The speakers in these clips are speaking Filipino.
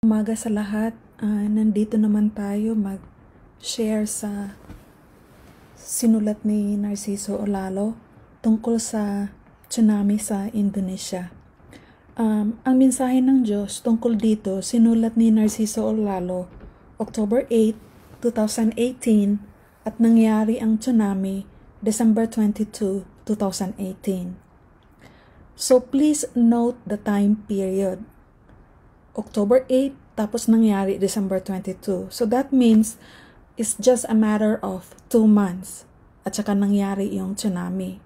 Umaga sa lahat, uh, nandito naman tayo mag-share sa sinulat ni Narciso Olalo tungkol sa tsunami sa Indonesia. Um, ang mensahe ng Diyos tungkol dito sinulat ni Narciso Olalo October 8, 2018 at nangyari ang tsunami December 22, 2018. So please note the time period October 8, tapos nangyari December 22. So that means it's just a matter of two months at saka nangyari yung tsunami.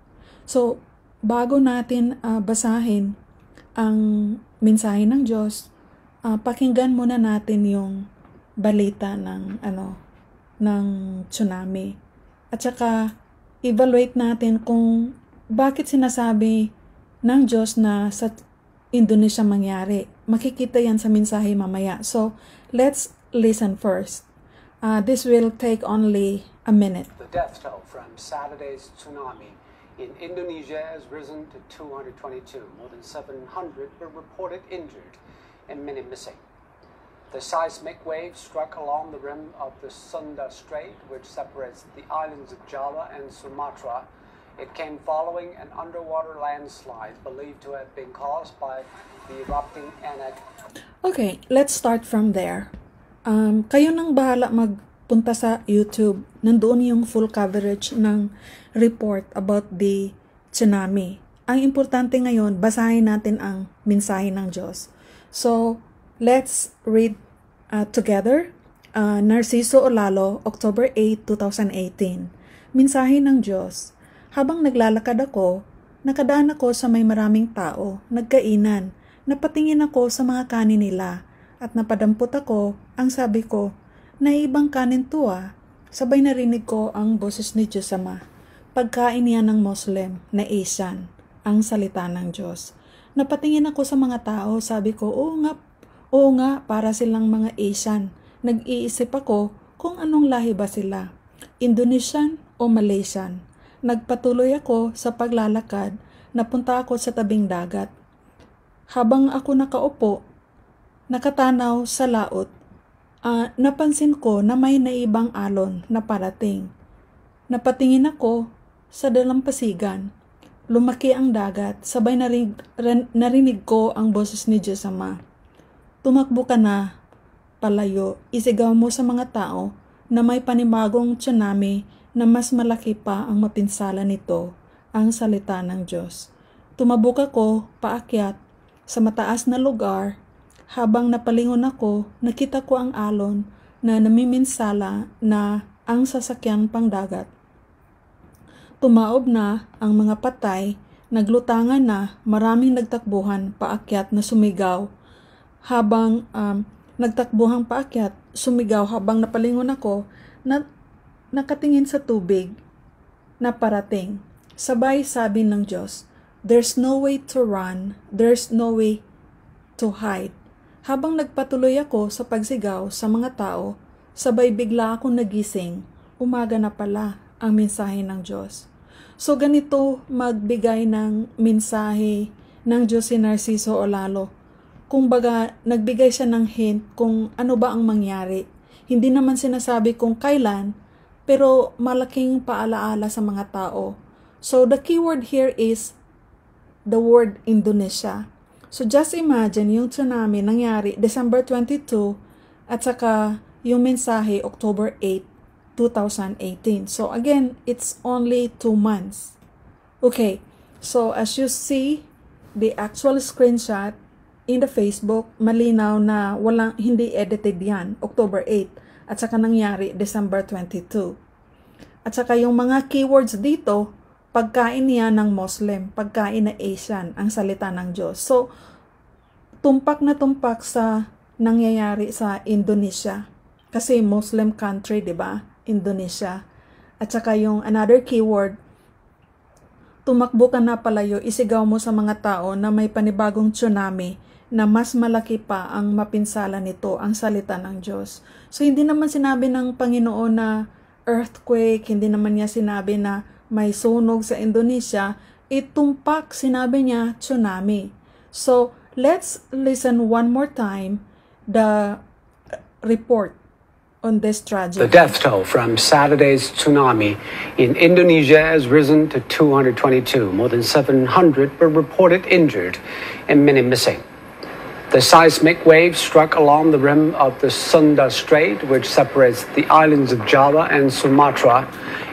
So, bago natin uh, basahin ang mensahe ng Diyos, uh, pakinggan muna natin yung balita ng ano ng tsunami. At saka evaluate natin kung bakit sinasabi ng Diyos na sa Indonesia mangyari makikita yan sa mensahe mamaya. So, let's listen first. Uh, this will take only a minute. The death toll from Saturday's tsunami in Indonesia has risen to 222. More than 700 were reported injured and many missing. The seismic wave struck along the rim of the Sunda Strait, which separates the islands of Java and Sumatra It came following an underwater landslide believed to have been caused by the erupting Anak. Okay, let's start from there. Um, kayo nang bahala magpunta sa YouTube. Nandoon yung full coverage ng report about the tsunami. Ang importante ngayon, basahin natin ang mensahe ng Diyos. So, let's read uh, together. Uh, Narciso Olalo, October 8, 2018. Mensahe ng Diyos. Habang naglalakad ako, nakadaan ako sa may maraming tao, nagkainan. Napatingin ako sa mga kanin nila at napadampot ako ang sabi ko, naibang kanin to ah. Sabay narinig ko ang boses ni Diyos Ama. Pagkain niya ng Muslim na Asian, ang salita ng Diyos. Napatingin ako sa mga tao, sabi ko, oo nga, oo nga, para silang mga Asian. Nag-iisip ako kung anong lahi ba sila, Indonesian o Malaysian. Nagpatuloy ako sa paglalakad, napunta ako sa tabing dagat. Habang ako nakaupo, nakatanaw sa laot, uh, napansin ko na may naibang alon na parating. Napatingin ako sa dalampasigan. Lumaki ang dagat, sabay narinig, narinig ko ang boses ni Diyos Ama. Tumakbo ka na, palayo, isigaw mo sa mga tao na may panibagong tsunami na mas malaki pa ang mapinsala nito ang salita ng Diyos. Tumabok ako paakyat sa mataas na lugar habang napalingon ako, nakita ko ang alon na namiminsala na ang sasakyang pangdagat. Tumaob na ang mga patay, naglutangan na maraming nagtakbuhan paakyat na sumigaw. Habang um, nagtakbuhang paakyat, sumigaw habang napalingon ako, na, nakatingin sa tubig na parating. Sabay sabi ng Diyos, There's no way to run, there's no way to hide. Habang nagpatuloy ako sa pagsigaw sa mga tao, sabay bigla akong nagising. Umaga na pala ang mensahe ng Diyos. So ganito magbigay ng mensahe ng Diyos si Narciso Olalo. Kung baga, nagbigay siya ng hint kung ano ba ang mangyari. Hindi naman sinasabi kung kailan, pero malaking paalaala sa mga tao. So the keyword here is the word Indonesia. So just imagine yung tsunami nangyari December 22 at saka yung mensahe October 8, 2018. So again, it's only two months. Okay, so as you see, the actual screenshot in the Facebook, malinaw na walang, hindi edited yan, October 8 at saka nangyari December 22. At saka yung mga keywords dito, pagkain niya ng Muslim, pagkain na Asian, ang salita ng Diyos. So, tumpak na tumpak sa nangyayari sa Indonesia. Kasi Muslim country, di ba? Indonesia. At saka yung another keyword, tumakbo ka na palayo, isigaw mo sa mga tao na may panibagong tsunami na mas malaki pa ang mapinsala nito, ang salita ng Diyos. So, hindi naman sinabi ng Panginoon na earthquake, hindi naman niya sinabi na may sunog sa Indonesia, itumpak sinabi niya tsunami. So, let's listen one more time the report on this tragedy. The death toll from Saturday's tsunami in Indonesia has risen to 222. More than 700 were reported injured and many missing. The seismic wave struck along the rim of the Sunda Strait, which separates the islands of Java and Sumatra.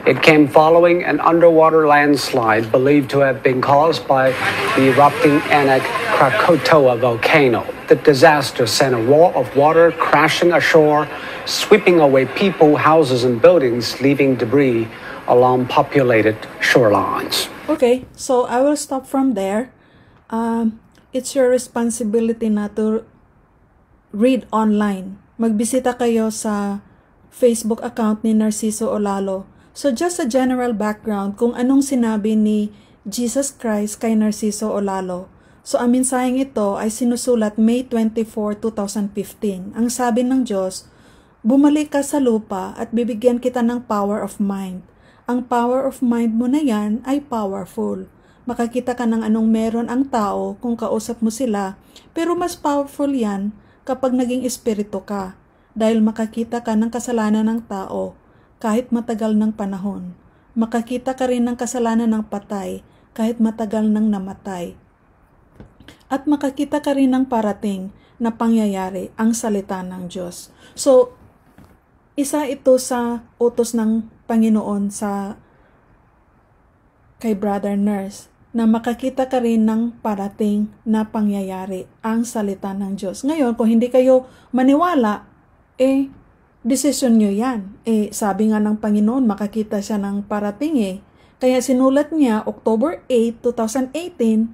It came following an underwater landslide believed to have been caused by the erupting Anak Krakatoa volcano. The disaster sent a wall of water crashing ashore, sweeping away people, houses, and buildings, leaving debris along populated shorelines. Okay, so I will stop from there. Um it's your responsibility na to read online. Magbisita kayo sa Facebook account ni Narciso Olalo. So just a general background kung anong sinabi ni Jesus Christ kay Narciso Olalo. So ang mensaheng ito ay sinusulat May 24, 2015. Ang sabi ng Diyos, Bumalik ka sa lupa at bibigyan kita ng power of mind. Ang power of mind mo na yan ay powerful. Makakita ka ng anong meron ang tao kung kausap mo sila, pero mas powerful yan kapag naging espiritu ka dahil makakita ka ng kasalanan ng tao kahit matagal ng panahon. Makakita ka rin ng kasalanan ng patay kahit matagal ng namatay. At makakita ka rin ng parating na pangyayari ang salita ng Diyos. So, isa ito sa utos ng Panginoon sa kay Brother Nurse na makakita ka rin ng parating na pangyayari ang salita ng Diyos. Ngayon, kung hindi kayo maniwala, eh, decision nyo yan. Eh, sabi nga ng Panginoon, makakita siya ng parating eh. Kaya sinulat niya, October 8, 2018,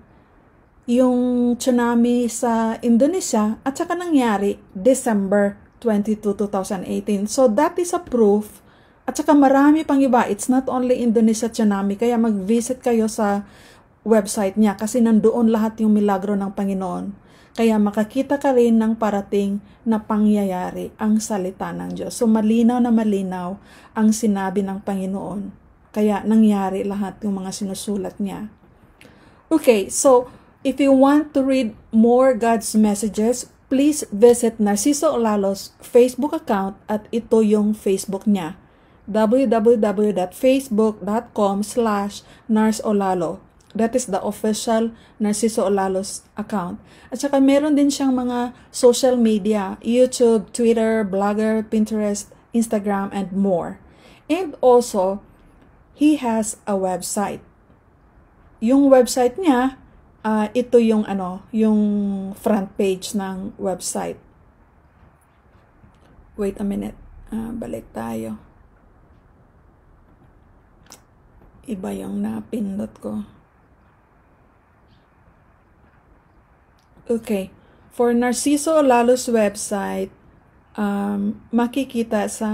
yung tsunami sa Indonesia at saka nangyari December 22, 2018. So that is a proof at saka marami pang iba. It's not only Indonesia tsunami. Kaya mag-visit kayo sa website niya kasi nandoon lahat yung milagro ng Panginoon. Kaya makakita ka rin ng parating na pangyayari ang salita ng Diyos. So malinaw na malinaw ang sinabi ng Panginoon. Kaya nangyari lahat yung mga sinusulat niya. Okay, so if you want to read more God's messages, please visit Narciso Olalos Facebook account at ito yung Facebook niya www.facebook.com slash narsolalo That is the official Narciso Olalos account. At saka meron din siyang mga social media, YouTube, Twitter, Blogger, Pinterest, Instagram, and more. And also, he has a website. Yung website niya, uh, ito yung ano, yung front page ng website. Wait a minute. Uh, balik tayo. Iba yung napindot ko. Okay. For Narciso Olalo's website, um, makikita sa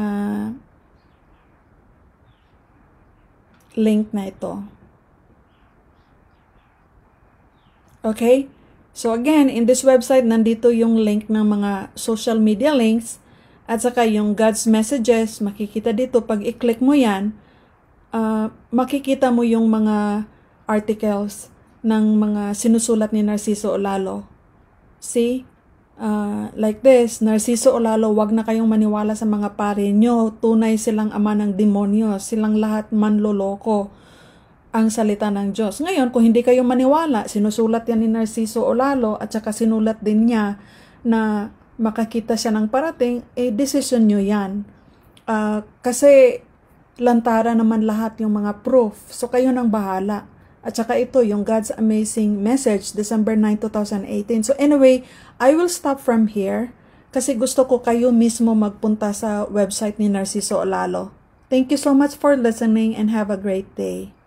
link na ito. Okay? So again, in this website, nandito yung link ng mga social media links at saka yung God's messages, makikita dito. Pag i-click mo yan, uh, makikita mo yung mga articles ng mga sinusulat ni Narciso Olalo. See? Uh, like this, Narciso o lalo, wag na kayong maniwala sa mga pare nyo. Tunay silang ama ng demonyo. Silang lahat manloloko ang salita ng Diyos. Ngayon, kung hindi kayo maniwala, sinusulat yan ni Narciso o lalo at saka sinulat din niya na makakita siya ng parating, eh, decision nyo yan. Uh, kasi lantara naman lahat yung mga proof. So, kayo nang bahala. At saka ito, yung God's Amazing Message, December 9, 2018. So anyway, I will stop from here kasi gusto ko kayo mismo magpunta sa website ni Narciso Olalo. Thank you so much for listening and have a great day.